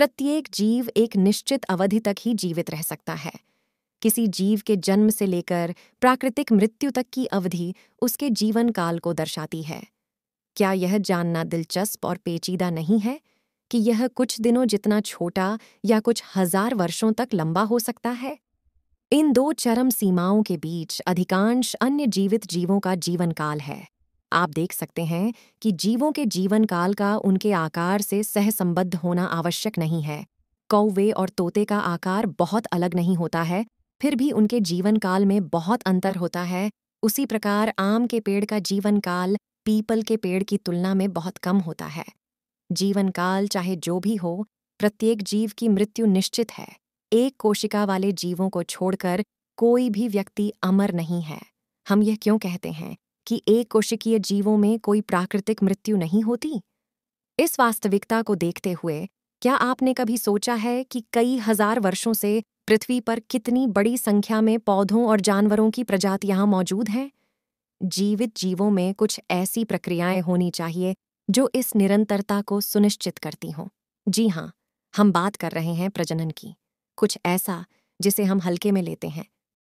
प्रत्येक जीव एक निश्चित अवधि तक ही जीवित रह सकता है किसी जीव के जन्म से लेकर प्राकृतिक मृत्यु तक की अवधि उसके जीवन काल को दर्शाती है क्या यह जानना दिलचस्प और पेचीदा नहीं है कि यह कुछ दिनों जितना छोटा या कुछ हजार वर्षों तक लंबा हो सकता है इन दो चरम सीमाओं के बीच अधिकांश अन्य जीवित जीवों का जीवन काल है आप देख सकते हैं कि जीवों के जीवन काल का उनके आकार से सहसंबद्ध होना आवश्यक नहीं है कौवे और तोते का आकार बहुत अलग नहीं होता है फिर भी उनके जीवन काल में बहुत अंतर होता है उसी प्रकार आम के पेड़ का जीवन काल पीपल के पेड़ की तुलना में बहुत कम होता है जीवन काल चाहे जो भी हो प्रत्येक जीव की मृत्यु निश्चित है एक कोशिका वाले जीवों को छोड़कर कोई भी व्यक्ति अमर नहीं है हम यह क्यों कहते हैं कि एक कोशिकीय जीवों में कोई प्राकृतिक मृत्यु नहीं होती इस वास्तविकता को देखते हुए क्या आपने कभी सोचा है कि कई हजार वर्षों से पृथ्वी पर कितनी बड़ी संख्या में पौधों और जानवरों की प्रजातियां मौजूद हैं जीवित जीवों में कुछ ऐसी प्रक्रियाएं होनी चाहिए जो इस निरंतरता को सुनिश्चित करती हों जी हाँ हम बात कर रहे हैं प्रजनन की कुछ ऐसा जिसे हम हल्के में लेते हैं